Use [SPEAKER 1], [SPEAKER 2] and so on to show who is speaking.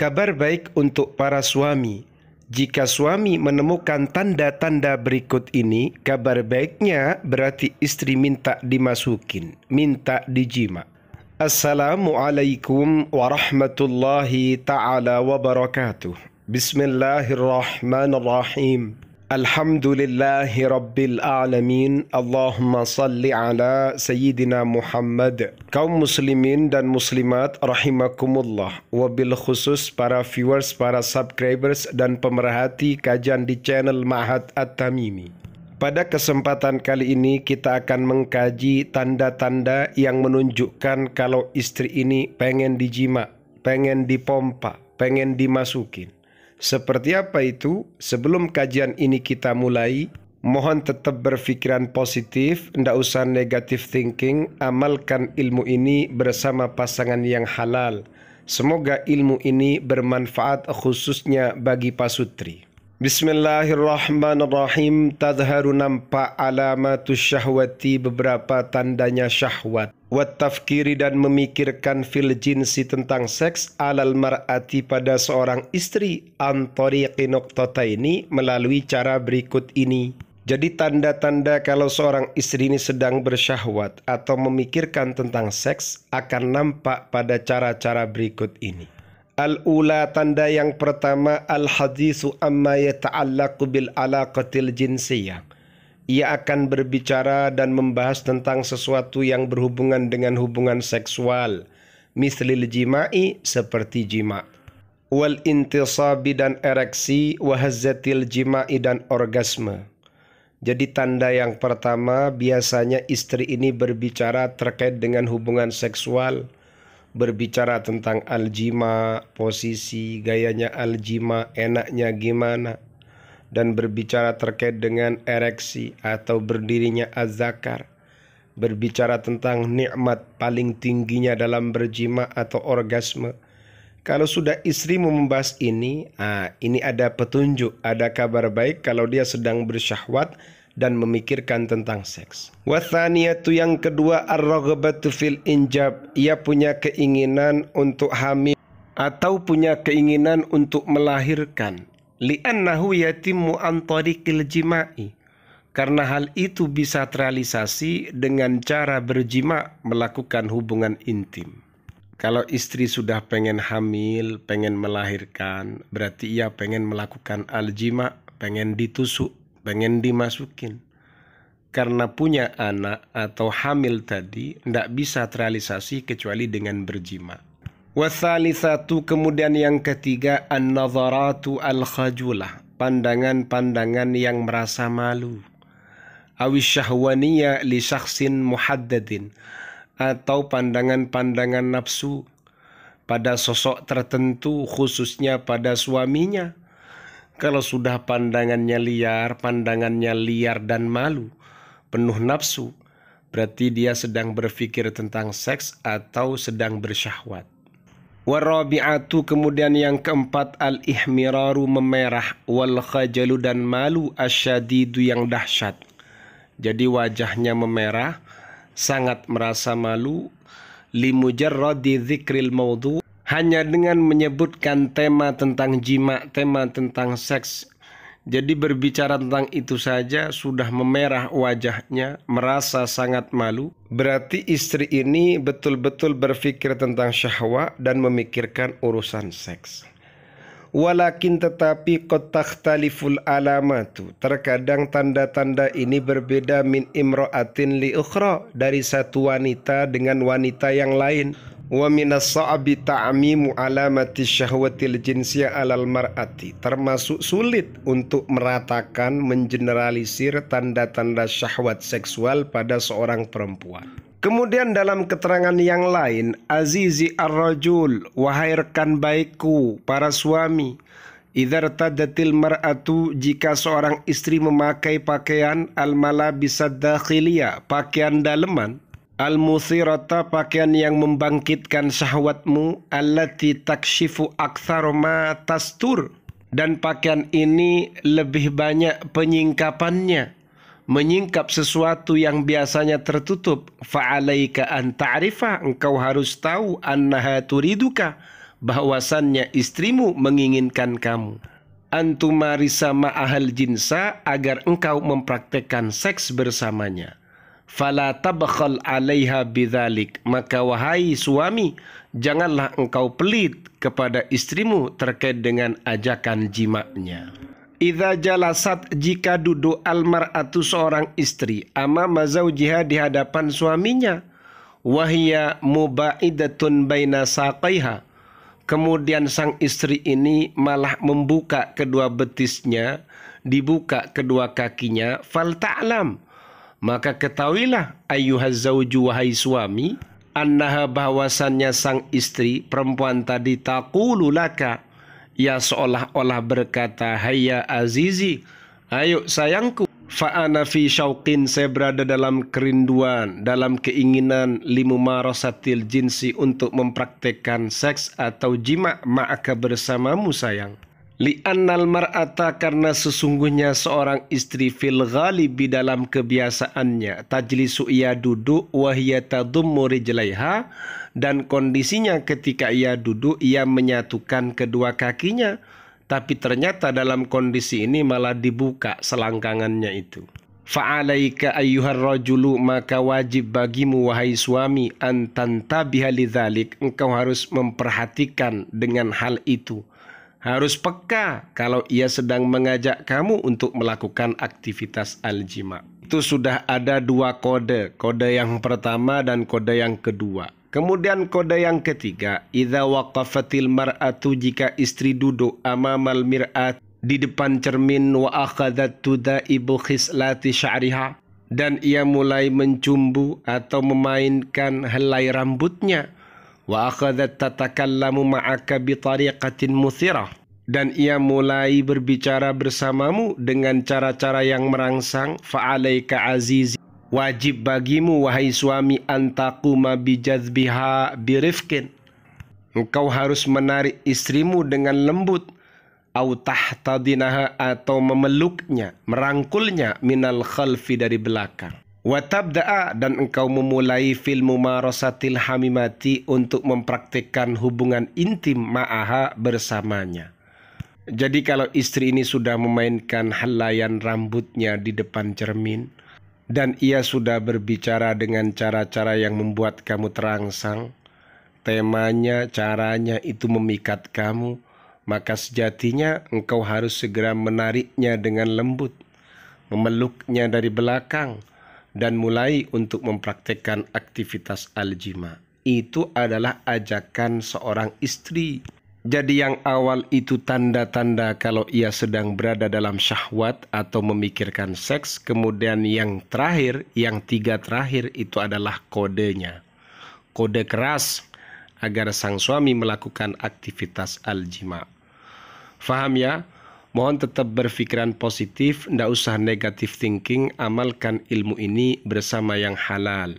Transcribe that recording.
[SPEAKER 1] Kabar baik untuk para suami. Jika suami menemukan tanda-tanda berikut ini, kabar baiknya berarti istri minta dimasukin, minta dijima. Assalamualaikum warahmatullahi taala wabarakatuh. Bismillahirrahmanirrahim. الحمد لله رب العالمين اللهم صل على سيدنا محمد kaum muslimin dan muslimat rahimakumullah wabil khusus para viewers para subscribers dan pemerhati kajian di channel Mahat At-Tamimi pada kesempatan kali ini kita akan mengkaji tanda-tanda yang menunjukkan kalau istri ini pengen dijima, pengen dipompa, pengen dimasukin seperti apa itu? Sebelum kajian ini kita mulai, mohon tetap berpikiran positif, tidak usah negative thinking, amalkan ilmu ini bersama pasangan yang halal. Semoga ilmu ini bermanfaat khususnya bagi pasutri. Bismillahirrahmanirrahim Tadharu nampak alamatu syahwati beberapa tandanya syahwat Wattafkiri dan memikirkan fil jinsi tentang seks alal mar'ati pada seorang istri Antori noktota ini melalui cara berikut ini jadi tanda-tanda kalau seorang istri ini sedang bersyahwat atau memikirkan tentang seks akan nampak pada cara-cara berikut ini. Al-ula tanda yang pertama al-hadisu amma yata'allaqu bil alaqatil jinsiyah. Ia akan berbicara dan membahas tentang sesuatu yang berhubungan dengan hubungan seksual, mislil jima'i seperti jima. Wal intisabi dan ereksi, wahazzatil jima'i dan orgasme. Jadi tanda yang pertama biasanya istri ini berbicara terkait dengan hubungan seksual, berbicara tentang aljima, posisi gayanya aljima, enaknya gimana, dan berbicara terkait dengan ereksi atau berdirinya azakar, berbicara tentang nikmat paling tingginya dalam berjima atau orgasme. Kalau sudah istrimu membahas ini, ah, ini ada petunjuk, ada kabar baik kalau dia sedang bersyahwat dan memikirkan tentang seks. Wathaniyatu yang kedua ar-raghabatu fil injab, ia punya keinginan untuk hamil atau punya keinginan untuk melahirkan. Li'annahu yatimu an tariqil jima'i. Karena hal itu bisa terrealisasi dengan cara berjima melakukan hubungan intim. Kalau istri sudah pengen hamil, pengen melahirkan, berarti ia pengen melakukan aljima, pengen ditusuk, pengen dimasukin karena punya anak atau hamil tadi tidak bisa terrealisasi kecuali dengan berjima. satu kemudian yang ketiga an-nazaratu al-khajulah pandangan-pandangan yang merasa malu awis syahwaniya li syakhsin muhaddadin atau pandangan-pandangan nafsu pada sosok tertentu khususnya pada suaminya kalau sudah pandangannya liar, pandangannya liar dan malu, penuh nafsu, berarti dia sedang berpikir tentang seks atau sedang bersyahwat. Warabi'atu kemudian yang keempat al-ihmiraru memerah wal khajalu dan malu asyadidu yang dahsyat. Jadi wajahnya memerah, sangat merasa malu limujarradi dzikril maudhu hanya dengan menyebutkan tema tentang jima, tema tentang seks. Jadi berbicara tentang itu saja sudah memerah wajahnya, merasa sangat malu. Berarti istri ini betul-betul berpikir tentang syahwat dan memikirkan urusan seks. Walakin tetapi kotak kotakhtaliful alamatu Terkadang tanda-tanda ini berbeda min imro'atin li ukhra Dari satu wanita dengan wanita yang lain Wa minas sa'abi ta'amimu alamati syahwatil jinsiyah alal mar'ati Termasuk sulit untuk meratakan mengeneralisir tanda-tanda syahwat seksual pada seorang perempuan Kemudian dalam keterangan yang lain, Azizi ar-rajul, wahai rekan baikku, para suami, Idhar tadatil mar'atu jika seorang istri memakai pakaian al malabisad dakhiliyah, pakaian daleman, Al-musirata pakaian yang membangkitkan syahwatmu allati takshifu aktsar ma tastur dan pakaian ini lebih banyak penyingkapannya menyingkap sesuatu yang biasanya tertutup fa'alaika an ta'rifa engkau harus tahu annaha turiduka bahwasannya istrimu menginginkan kamu Antumarisa sama jinsa agar engkau mempraktekkan seks bersamanya fala tabkhal 'alaiha bidzalik maka wahai suami janganlah engkau pelit kepada istrimu terkait dengan ajakan jimaknya Iza jalasat jika duduk atau seorang istri amama zaujiha di hadapan suaminya wahia mubaidatun baina saqaiha Kemudian sang istri ini malah membuka kedua betisnya, dibuka kedua kakinya, fal ta'lam. Ta maka ketahuilah ayyuhaz zawju wahai suami annaha bahwasannya sang istri perempuan tadi taqulu laka ya seolah-olah berkata hayya azizi ayo sayangku fa'ana fi syauqin saya berada dalam kerinduan dalam keinginan limumarasatil jinsi untuk mempraktekkan seks atau jima ma'aka bersamamu sayang Li'annal mar'ata karena sesungguhnya seorang istri fil ghalibi dalam kebiasaannya tajlisu ia duduk wahia tadummu rijlaiha dan kondisinya ketika ia duduk ia menyatukan kedua kakinya tapi ternyata dalam kondisi ini malah dibuka selangkangannya itu. Fa'alaika ayyuhar rajulu maka wajib bagimu wahai suami antanta tabiha lidzalik engkau harus memperhatikan dengan hal itu harus peka kalau ia sedang mengajak kamu untuk melakukan aktivitas aljima. Itu sudah ada dua kode, kode yang pertama dan kode yang kedua. Kemudian kode yang ketiga, idza waqafatil mar'atu jika istri duduk amamal mir'at di depan cermin wa akhadat tudaibu khislati sya'riha dan ia mulai mencumbu atau memainkan helai rambutnya wa akhadat tatakallamu ma'aka bitariqatin dan ia mulai berbicara bersamamu dengan cara-cara yang merangsang fa'alaika azizi wajib bagimu wahai suami antaquma bijazbiha birifkin engkau harus menarik istrimu dengan lembut au tahtadinaha atau memeluknya merangkulnya minal khalfi dari belakang Watabda'a dan engkau memulai fil marosatil hamimati untuk mempraktikkan hubungan intim ma'aha bersamanya. Jadi kalau istri ini sudah memainkan halayan rambutnya di depan cermin dan ia sudah berbicara dengan cara-cara yang membuat kamu terangsang, temanya, caranya itu memikat kamu, maka sejatinya engkau harus segera menariknya dengan lembut, memeluknya dari belakang, dan mulai untuk mempraktekkan aktivitas aljima. Itu adalah ajakan seorang istri. Jadi yang awal itu tanda-tanda kalau ia sedang berada dalam syahwat atau memikirkan seks. Kemudian yang terakhir, yang tiga terakhir itu adalah kodenya. Kode keras agar sang suami melakukan aktivitas aljima. Faham ya? Mohon tetap berfikiran positif, tidak usah negative thinking, amalkan ilmu ini bersama yang halal.